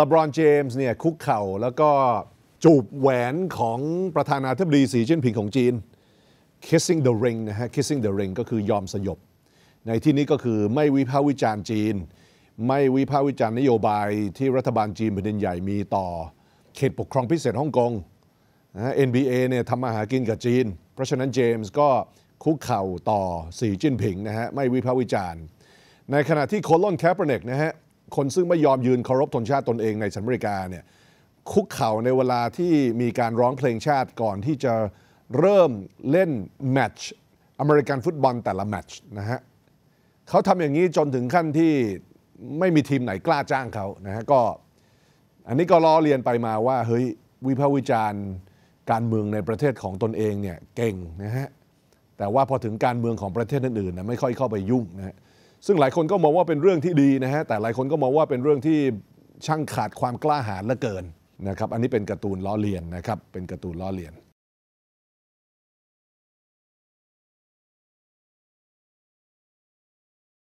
ลาบรอนเจมส์เนี่ยคุกเข่าแล้วก็จูบแหวนของประธานาธิบดีสีจิ้นผิงของจีน kissing the ring นะฮะ kissing the ring ก็คือยอมสยบ ในที่นี้ก็คือไม่วิพากษ์วิจารณ์จีน ไม่วิพากษ์วิจารณ์นโยบายที่รัฐบาลจีนแผ่นดินใหญ่ มีต่อเขตปกครองพิเศษฮ่องกงนะ NBA เนี่ยทำมาหากินกับจีน เพราะฉะนั้นเจมส์ก็คุกเข่าต่อสีจิ้นผิงนะฮะไม่วิพากษ์วิจารณ์ในขณะที่โคลอนแคปเปอร์เนกนะฮะคนซึ่งไม่ยอมยืนเคารพธงชาติตนเองในสหรัฐอเมริกาเนี่ยคุกเข่าในเวลาที่มีการร้องเพลงชาติก่อน ที่จะเริ่มเล่นแมตช์อเมริกันฟุตบอลแต่ละแมตช์นะฮะเขาทำอย่างนี้จนถึงขั้นที่ไม่มีทีมไหนกล้าจ้างเขานะฮะก็อันนี้ก็ล้อเลียนไปมาว่า เฮ้ย วิพากษ์วิจารณ์การเมืองในประเทศของตนเองเนี่ยเก่งนะฮะแต่ว่าพอถึงการเมืองของประเทศอื่นๆนะไม่ค่อยเข้าไปยุ่งนะฮะซึ่งหลายคนก็มองว่าเป็นเรื่องที่ดีนะฮะแต่หลายคนก็มองว่าเป็นเรื่องที่ช่างขาดความกล้าหาญเหลือเกินนะครับอันนี้เป็นการ์ตูนล้อเลียนนะครับเป็นการ์ตูนล้อเลียน